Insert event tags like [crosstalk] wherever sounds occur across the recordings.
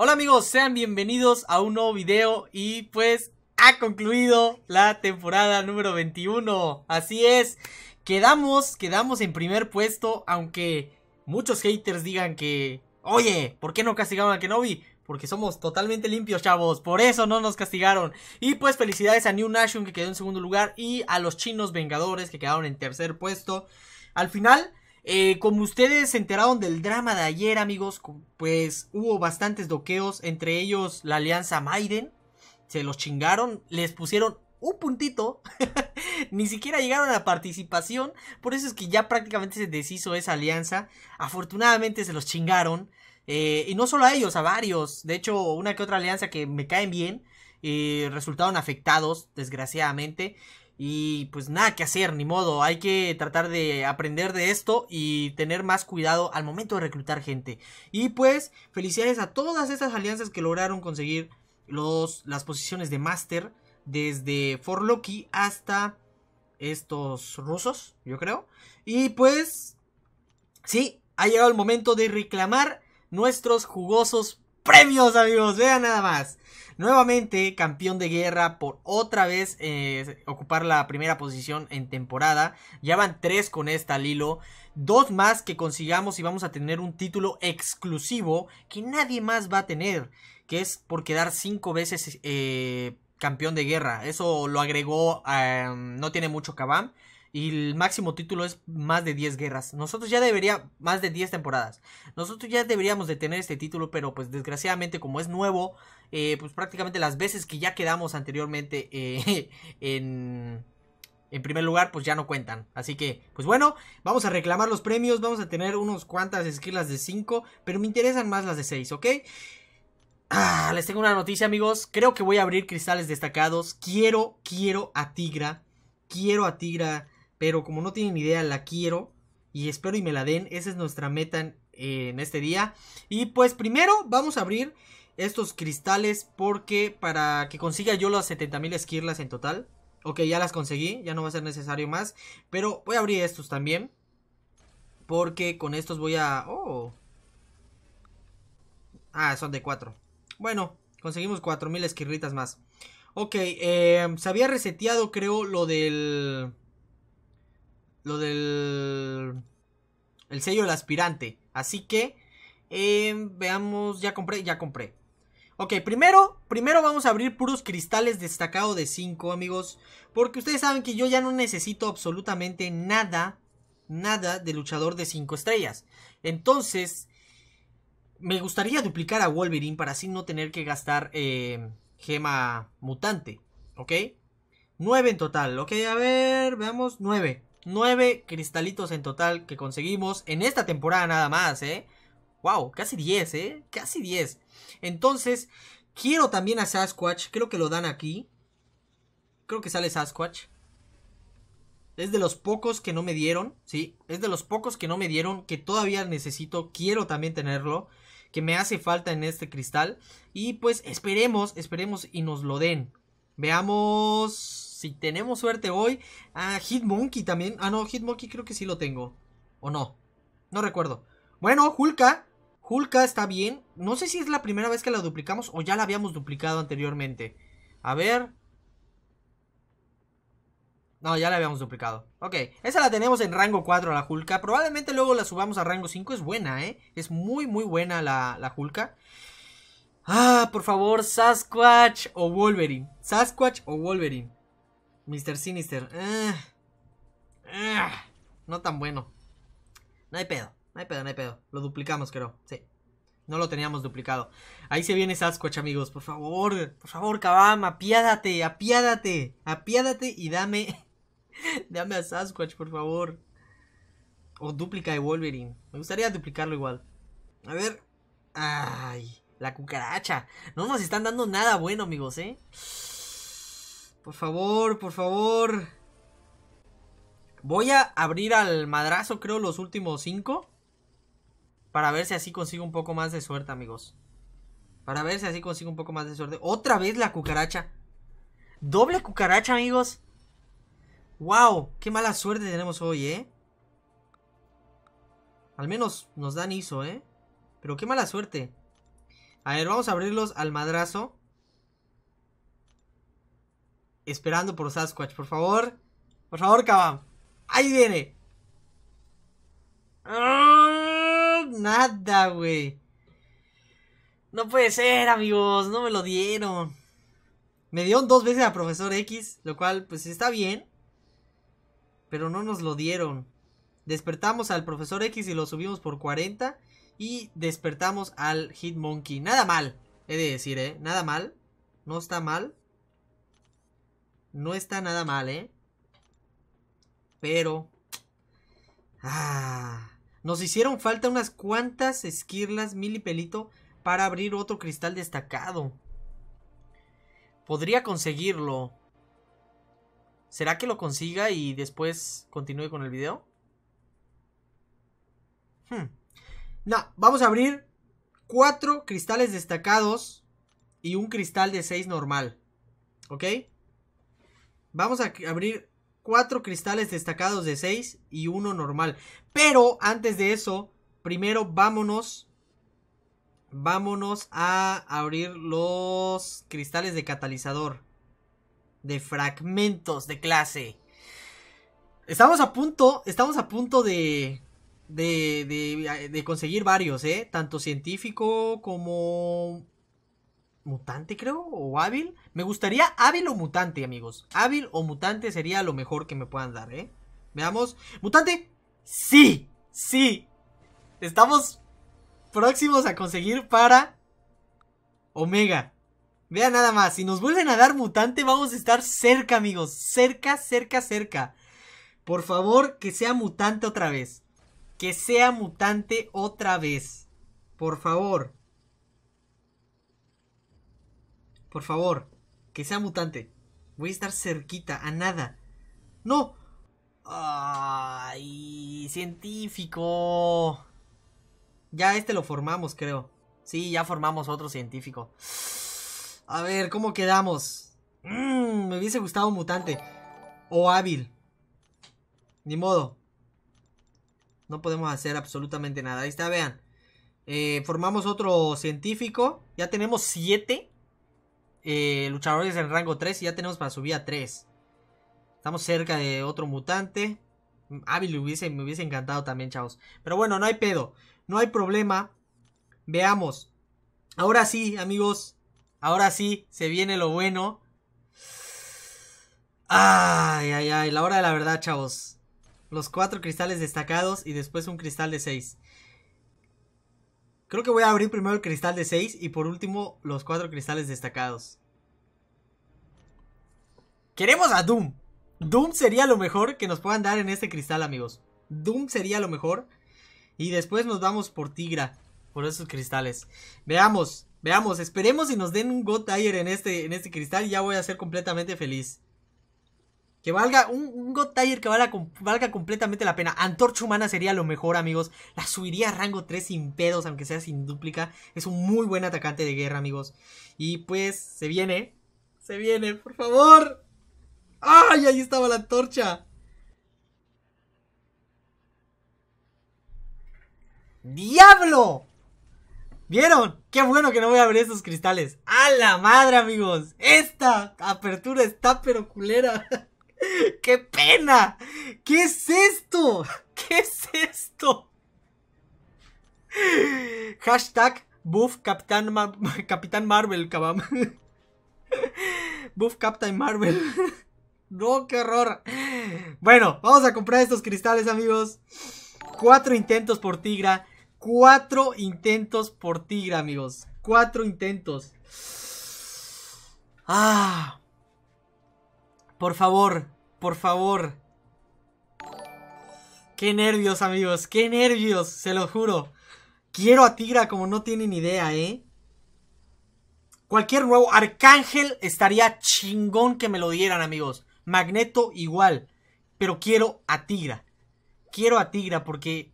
Hola amigos, sean bienvenidos a un nuevo video y pues ha concluido la temporada número 21. Así es, quedamos, quedamos en primer puesto, aunque muchos haters digan que, oye, ¿por qué no castigaron a Kenobi? Porque somos totalmente limpios, chavos. Por eso no nos castigaron. Y pues felicidades a New Nation que quedó en segundo lugar. Y a los chinos vengadores que quedaron en tercer puesto. Al final, eh, como ustedes se enteraron del drama de ayer, amigos, pues hubo bastantes doqueos, entre ellos la alianza Maiden. Se los chingaron, les pusieron un puntito. [laughs] Ni siquiera llegaron a participación. Por eso es que ya prácticamente se deshizo esa alianza. Afortunadamente se los chingaron. Eh, y no solo a ellos, a varios. De hecho, una que otra alianza que me caen bien. Eh, resultaron afectados, desgraciadamente. Y pues nada que hacer, ni modo. Hay que tratar de aprender de esto y tener más cuidado al momento de reclutar gente. Y pues felicidades a todas estas alianzas que lograron conseguir los, las posiciones de máster desde Forloki hasta estos rusos, yo creo. Y pues, sí, ha llegado el momento de reclamar nuestros jugosos premios, amigos. Vean nada más. Nuevamente campeón de guerra por otra vez eh, ocupar la primera posición en temporada. Ya van tres con esta Lilo. Dos más que consigamos y vamos a tener un título exclusivo que nadie más va a tener. Que es por quedar cinco veces eh, campeón de guerra. Eso lo agregó, eh, no tiene mucho Kabam. Y el máximo título es más de 10 guerras. Nosotros ya debería, más de 10 temporadas. Nosotros ya deberíamos de tener este título, pero pues desgraciadamente como es nuevo, eh, pues prácticamente las veces que ya quedamos anteriormente eh, [laughs] en, en primer lugar, pues ya no cuentan. Así que, pues bueno, vamos a reclamar los premios. Vamos a tener unos cuantas esquilas de 5, pero me interesan más las de 6, ¿ok? Ah, les tengo una noticia, amigos. Creo que voy a abrir cristales destacados. Quiero, quiero a Tigra. Quiero a Tigra pero como no tienen idea, la quiero. Y espero y me la den. Esa es nuestra meta en, este día. Y pues primero vamos a abrir estos cristales. Porque para que consiga yo las 70.000 esquirlas en total. Ok, ya las conseguí. Ya no va a ser necesario más. Pero voy a abrir estos también. Porque con estos voy a... Oh. Ah, son de 4. Bueno, conseguimos 4.000 esquirritas más. Ok, eh, se había reseteado creo lo del lo del el sello del aspirante. Así que em, veamos, ya compré, ya compré. Ok, primero, primero vamos a abrir puros cristales destacado de 5, amigos. Porque ustedes saben que yo ya no necesito absolutamente nada, nada de luchador de 5 estrellas. Entonces, me gustaría duplicar a Wolverine para así no tener que gastar em, gema mutante. ¿Ok? 9 en total. Ok, a ver, veamos, 9. 9 cristalitos en total que conseguimos en esta temporada nada más, ¿eh? Wow, casi 10, ¿eh? Casi 10. Entonces, quiero también a Sasquatch. Creo que lo dan aquí. Creo que sale Sasquatch. Es de los pocos que no me dieron, ¿sí? Es de los pocos que no me dieron, que todavía necesito, quiero también tenerlo, que me hace falta en este cristal. Y pues esperemos, esperemos y nos lo den. Veamos si tenemos suerte hoy. Ah, Hitmonkey también. Ah, no, Hitmonkey creo que sí lo tengo. ¿O no? No recuerdo. Bueno, Hulka. Hulka está bien. No sé si es la primera vez que la duplicamos o ya la habíamos duplicado anteriormente. A ver. No, ya la habíamos duplicado. Ok, esa la tenemos en rango 4, la Hulka. Probablemente luego la subamos a rango 5. Es buena, ¿eh? Es muy, muy buena la, la Hulka. Ah, por favor, Sasquatch o Wolverine. Sasquatch o Wolverine. Mr. Sinister. Ah. Ah. No tan bueno. No hay pedo, no hay pedo, no hay pedo. Lo duplicamos, creo. Sí. No lo teníamos duplicado. Ahí se viene Sasquatch, amigos. Por favor, por favor, Kabam, apiádate, apiádate. Apiádate y dame. [laughs] dame a Sasquatch, por favor. O duplica de Wolverine. Me gustaría duplicarlo igual. A ver. Ay, la cucaracha. No nos están dando nada bueno, amigos, ¿eh? Por favor, por favor. Voy a abrir al madrazo, creo, los últimos cinco. Para ver si así consigo un poco más de suerte, amigos. Para ver si así consigo un poco más de suerte. Otra vez la cucaracha. Doble cucaracha, amigos. ¡Wow! ¡Qué mala suerte tenemos hoy, eh! Al menos nos dan hizo eh. Pero qué mala suerte. A ver, vamos a abrirlos al madrazo esperando por Sasquatch. Por favor. Por favor, Kabam. Ahí viene. Ah, nada, güey. No puede ser, amigos. No me lo dieron. Me dieron dos veces a Profesor X, lo cual pues está bien. Pero no nos lo dieron. Despertamos al Profesor X y lo subimos por 40. Y despertamos al Hitmonkey. Nada mal, he de decir, ¿eh? Nada mal. No está mal. No está nada mal, ¿eh? Pero... Ah, nos hicieron falta unas cuantas esquirlas milipelito para abrir otro cristal destacado. Podría conseguirlo. ¿Será que lo consiga y después continúe con el video? Hmm. No, vamos a abrir cuatro cristales destacados y un cristal de 6 normal. ¿Ok? Vamos a abrir cuatro cristales destacados de 6 y uno normal. Pero antes de eso, primero vámonos. Vámonos a abrir los cristales de catalizador. De fragmentos de clase. Estamos a punto, estamos a punto de, de, de, de conseguir varios, ¿eh? Tanto científico como mutante, creo, o hábil. Me gustaría hábil o mutante, amigos. Hábil o mutante sería lo mejor que me puedan dar, ¿eh? Veamos. ¡Mutante! ¡Sí! ¡Sí! Estamos próximos a conseguir para Omega. Vean nada más, si nos vuelven a dar mutante vamos a estar cerca, amigos. Cerca, cerca, cerca. Por favor, que sea mutante otra vez. Que sea mutante otra vez. Por favor. Por favor, que sea mutante. Voy a estar cerquita, a nada. ¡No! ¡Ay! ¡Científico! Ya este lo formamos, creo. Sí, ya formamos otro científico. A ver, ¿cómo quedamos? Mm, me hubiese gustado mutante. O hábil. Ni modo. No podemos hacer absolutamente nada. Ahí está, vean. Eh, formamos otro científico. Ya tenemos siete. Eh, luchadores en rango 3 y ya tenemos para subir a 3. Estamos cerca de otro mutante. Ávil hubiese, me hubiese encantado también, chavos. Pero bueno, no hay pedo. No hay problema. Veamos. Ahora sí, amigos. Ahora sí, se viene lo bueno. Ay, ay, ay. La hora de la verdad, chavos. Los cuatro cristales destacados y después un cristal de 6. Creo que voy a abrir primero el cristal de 6 y por último los cuatro cristales destacados. Queremos a Doom. Doom sería lo mejor que nos puedan dar en este cristal, amigos. Doom sería lo mejor. Y después nos vamos por Tigra. Por esos cristales. Veamos, veamos. Esperemos si nos den un God Tiger en este, en este cristal. Ya voy a ser completamente feliz. Que valga un, un Tiger que valga, completamente la pena. Antorcha Humana sería lo mejor, amigos. La subiría a rango 3 sin pedos, aunque sea sin dúplica. Es un muy buen atacante de guerra, amigos. Y pues, se viene. Se viene, por favor. ¡Ay! Ahí estaba la antorcha. ¡Diablo! ¿Vieron? Qué bueno que no voy a ver esos cristales. ¡A la madre, amigos! Esta apertura está pero culera. [laughs] ¡Qué pena! ¿Qué es esto? ¿Qué es esto? Hashtag Buff Capitán, Marvel, cabam. Buff Captain Marvel. No, qué horror. Bueno, vamos a comprar estos cristales, amigos. Cuatro intentos por tigra. Cuatro intentos por tigra, amigos. Cuatro intentos. Ah. Por favor, por favor. Qué nervios, amigos. Qué nervios, se lo juro. Quiero a Tigra como no tienen idea, ¿eh? Cualquier nuevo arcángel estaría chingón que me lo dieran, amigos. Magneto igual. Pero quiero a Tigra. Quiero a Tigra porque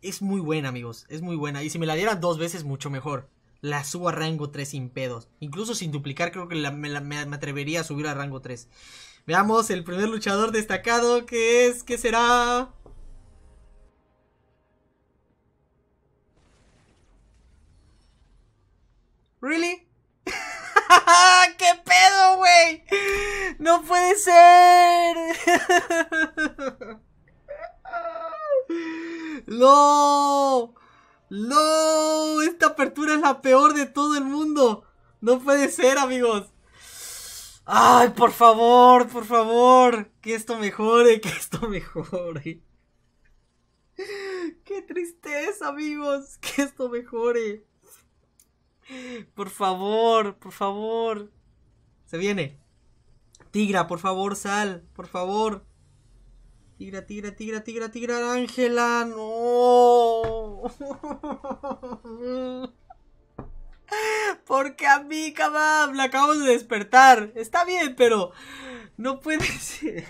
es muy buena, amigos. Es muy buena. Y si me la dieran dos veces, mucho mejor. La subo a rango 3 sin pedos. Incluso sin duplicar, creo que me, me atrevería a subir a rango 3. Veamos el primer luchador destacado que es, ¿qué será? ¿Really? [laughs] ¡Qué pedo, güey! ¡No puede ser! [laughs] ¡No! ¡No! Esta apertura es la peor de todo el mundo. No puede ser, amigos. Ay, por favor, por favor, que esto mejore, que esto mejore. Qué tristeza, amigos, que esto mejore. Por favor, por favor. Se viene. Tigra, por favor, sal, por favor. Tigra, tigra, tigra, tigra, tigra, Ángela, no. [laughs] Porque a mí, cabrón, la acabamos de despertar. Está bien, pero no puede [laughs] ser.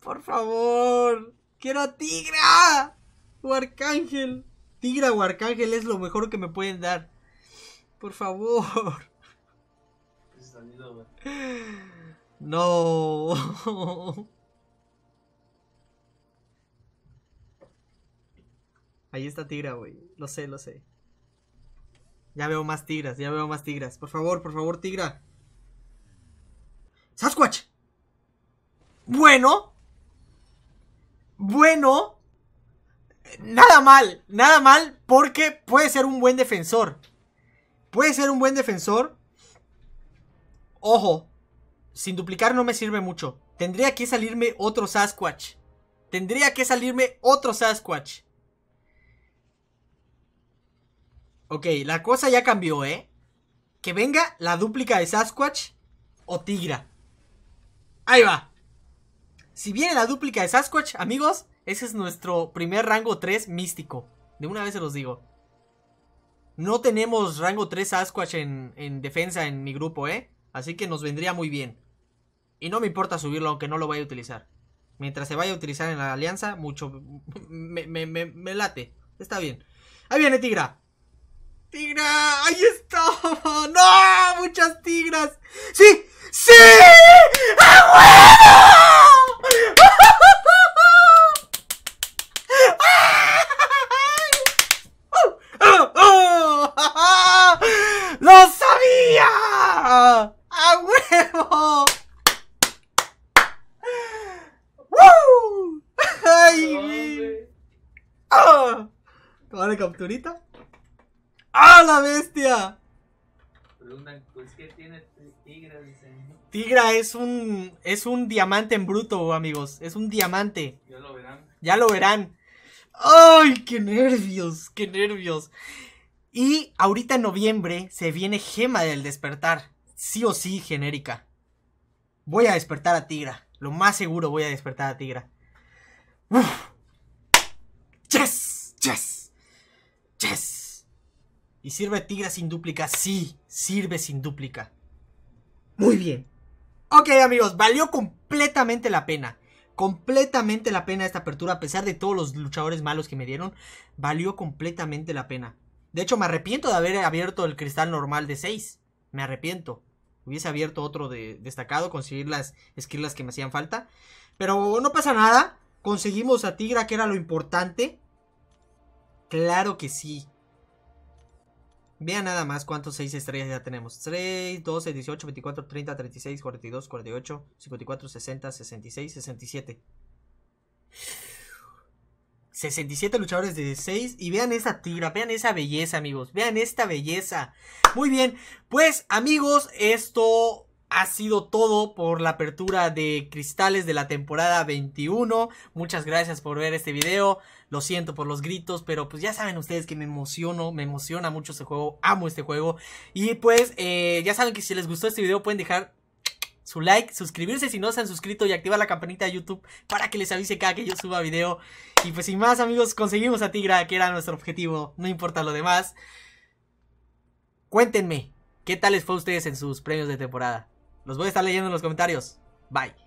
Por favor, quiero a Tigra o Arcángel. Tigra o Arcángel es lo mejor que me pueden dar. Por favor. Pues, no. [laughs] Ahí está Tigra, güey. Lo sé, lo sé. Ya veo más tigras, ya veo más tigras. Por favor, por favor, tigra. Sasquatch. Bueno. Bueno. Nada mal, nada mal, porque puede ser un buen defensor. Puede ser un buen defensor. Ojo, sin duplicar no me sirve mucho. Tendría que salirme otro Sasquatch. Tendría que salirme otro Sasquatch. Ok, la cosa ya cambió, ¿eh? Que venga la dúplica de Sasquatch o Tigra. Ahí va. Si viene la dúplica de Sasquatch, amigos, ese es nuestro primer rango 3 místico. De una vez se los digo. No tenemos rango 3 Sasquatch en, defensa en mi grupo, ¿eh? Así que nos vendría muy bien. Y no me importa subirlo, aunque no lo vaya a utilizar. Mientras se vaya a utilizar en la alianza, mucho... [laughs] me late. Está bien. Ahí viene Tigra. Tigra, ahí está, [laughs] No, muchas tigras. Sí, sí. ¡A huevo! [laughs] ¡Lo sabía! ¡A huevo! ¡Woo! [laughs] ¡Ay! ¡Ah! capturita? la bestia! pues tiene tigra, Tigra es un, es un diamante en bruto, amigos. Es un diamante. Ya lo verán. Ya lo verán. ¡Ay, qué nervios! ¡Qué nervios! Y ahorita en noviembre se viene Gema del Despertar. Sí o sí, genérica. Voy a despertar a Tigra. Lo más seguro voy a despertar a Tigra. ¡Yes! ¡Yes! ¡Yes! ¿Y sirve Tigra sin dúplica? Sí, sirve sin dúplica. Muy bien. Ok amigos, valió completamente la pena. Completamente la pena esta apertura, a pesar de todos los luchadores malos que me dieron, valió completamente la pena. De hecho, me arrepiento de haber abierto el cristal normal de 6. Me arrepiento. Hubiese abierto otro de destacado, conseguir las esquirlas que me hacían falta. Pero no pasa nada. Conseguimos a Tigra, que era lo importante. Claro que sí. Vean nada más cuántos 6 estrellas ya tenemos. 3, 12, 18, 24, 30, 36, 42, 48, 54, 60, 66, 67. 67 luchadores de 6 y vean esa tira, vean esa belleza amigos, vean esta belleza. Muy bien, pues amigos, esto ha sido todo por la apertura de cristales de la temporada 21. Muchas gracias por ver este video. Lo siento por los gritos, pero pues ya saben ustedes que me emociono, me emociona mucho este juego, amo este juego. Y pues eh, ya saben que si les gustó este video pueden dejar su like, suscribirse si no se han suscrito y activar la campanita de YouTube para que les avise cada que yo suba video. Y pues sin más amigos, conseguimos a Tigra, que era nuestro objetivo, no importa lo demás. Cuéntenme, ¿qué tal les fue a ustedes en sus premios de temporada? Los voy a estar leyendo en los comentarios. Bye.